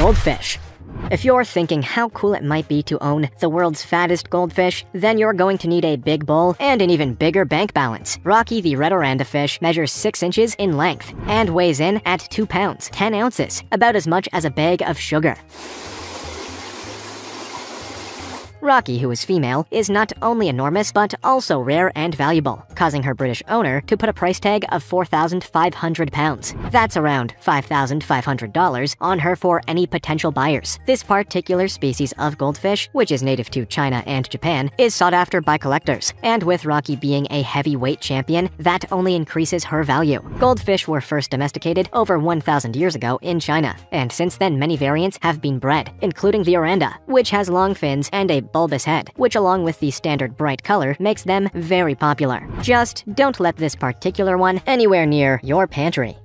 goldfish. If you're thinking how cool it might be to own the world's fattest goldfish, then you're going to need a big bowl and an even bigger bank balance. Rocky the red oranda fish measures 6 inches in length and weighs in at 2 pounds, 10 ounces, about as much as a bag of sugar. Rocky, who is female, is not only enormous but also rare and valuable, causing her British owner to put a price tag of 4,500 pounds. That's around $5,500 on her for any potential buyers. This particular species of goldfish, which is native to China and Japan, is sought after by collectors, and with Rocky being a heavyweight champion, that only increases her value. Goldfish were first domesticated over 1,000 years ago in China, and since then many variants have been bred, including the Oranda, which has long fins and a bulbous head, which along with the standard bright color makes them very popular. Just don't let this particular one anywhere near your pantry.